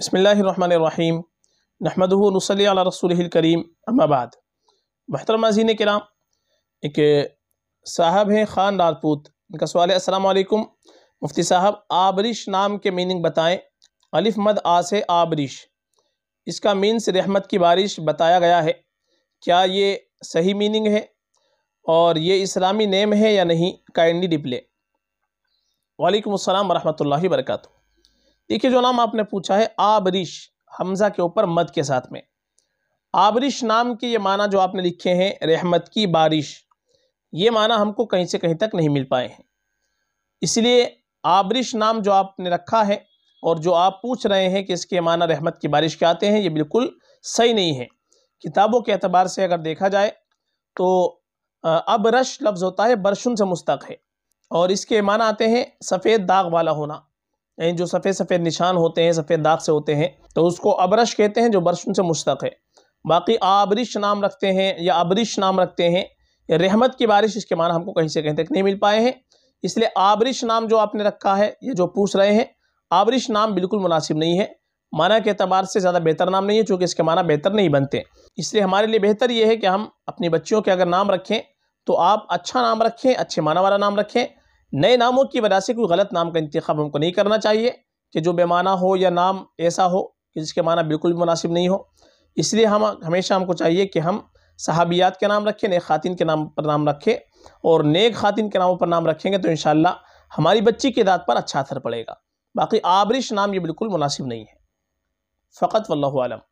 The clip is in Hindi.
बसमीम रसूल करीम अम्माबाद मज़ीन के कराम एक साहब हैं ख़ान राजपूत इनका सवाल है असलकुम मुफ्ती साहब आबरिश नाम के मीनिंग बताएं अलिफ मद आस से आबरिश इसका मीन्स रहमत की बारिश बताया गया है क्या ये सही मीनिंग है और ये इस्लामी नेम है या नहीं काइंडली डिप्ले वालेकाम वरहमल वर्का देखिए जो नाम आपने पूछा है आबरिश हमजा के ऊपर मद के साथ में आबरिश नाम के ये माना जो आपने लिखे हैं रहमत की बारिश ये माना हमको कहीं से कहीं तक नहीं मिल पाए हैं इसलिए आबरिश नाम जो आपने रखा है और जो आप पूछ रहे हैं कि इसके माना रहमत की बारिश के आते हैं ये बिल्कुल सही नहीं है किताबों के अतबार से अगर देखा जाए तो अब रश लफ्ज़ होता है बरशुन से मुस्तक है और इसके माना आते हैं सफ़ेद दाग वाला होना जो सफ़ेद सफ़ेद निशान होते हैं सफ़ेद दाग से होते हैं तो उसको अबरश कहते हैं जो बर्शन से मुश्तक है बाकी आबरिश नाम रखते हैं या अबरिश नाम रखते हैं या रहमत की बारिश इसके माना हमको कहीं से कहीं तक नहीं मिल पाए हैं इसलिए आबरिश नाम जो आपने रखा है ये जो पूछ रहे हैं आबरिश नाम बिल्कुल मुनासिब नहीं है माना के अतबार से ज़्यादा बेहतर नाम नहीं है चूँकि इसके माना बेहतर नहीं बनते इसलिए हमारे लिए बेहतर ये है कि हम अपनी बच्चियों के अगर नाम रखें तो आप अच्छा नाम रखें अच्छे माना वाला नाम रखें नए नामों की वजह से कोई गलत नाम का इंतखब हमको नहीं करना चाहिए कि जो बेमाना हो या नाम ऐसा हो कि जिसके माना बिल्कुल भी मुनासिब नहीं हो इसलिए हम हमेशा हमको चाहिए कि हम सहाबियात के नाम रखें नेक ख़ातिन के नाम पर नाम रखें और नेक ख़ातिन के नामों पर नाम रखेंगे तो इन हमारी बच्ची की दात पर अच्छा असर पड़ेगा बाकी आबरिश नाम ये बिल्कुल मुनासिब नहीं है फ़कत वल्लम